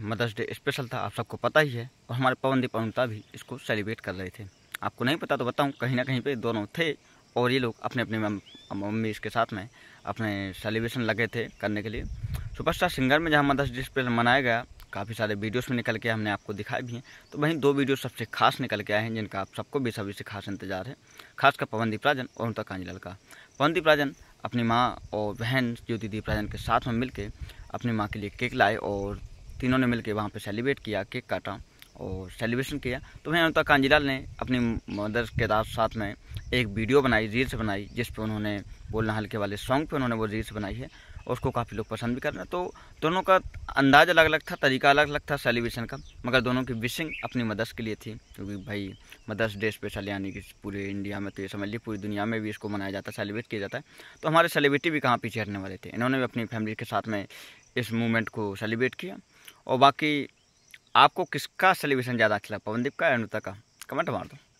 mother's day special था आप सबको पता ही है और हमारे पवनदीप अनुता भी इसको सेलिब्रेट कर रहे थे आपको नहीं पता तो बताऊँ कहीं ना कहीं पे दोनों थे और ये लोग अपने अपने मम्मी इसके साथ में अपने सेलिब्रेशन लगे थे करने के लिए सुपरस्टार सिंगर में जहाँ मदर्स डे स्पेशल मनाया गया काफ़ी सारे वीडियोस में निकल के हमने आपको दिखाए भी हैं तो वहीं दो वीडियो सबसे खास निकल के आए हैं जिनका आप सबको भी सभी से खास इंतजार है खासकर पवनदीप राजन और उनका कांजीलाल का पवनदीप राजन अपनी माँ और बहन ज्योति दीप राजन के साथ में मिलके अपनी माँ के लिए केक लाए और तीनों ने मिलकर वहाँ पर सेलिब्रेट किया केक काटा और सेलिब्रेशन किया तो वहीं अमिता कांजीलाल ने अपनी मदर के साथ में एक वीडियो बनाई रील्स बनाई जिस पर उन्होंने बोलना हल्के वाले सॉन्ग पे उन्होंने वो रील्स बनाई है और उसको काफ़ी लोग पसंद भी कर रहे हैं तो दोनों का अंदाज अलग अलग था तरीका अलग अलग था सेलिब्रेशन का मगर दोनों की विशिंग अपनी मदर्स के लिए थी क्योंकि भाई मदर्स डे स्पेशल यानी कि पूरे इंडिया में तो ये समझ ली पूरी दुनिया में भी इसको मनाया जाता है सेलिब्रेट किया जाता है तो हमारे सेलिब्रिटी भी कहाँ पीछे हटने वाले थे इन्होंने भी अपनी फैमिली के साथ में इस मूवमेंट को सेलिब्रेट किया और बाकी आपको किसका सेलिब्रेशन ज़्यादा अच्छा लगा पवनदीप का या अनुता का कमेंट मार दो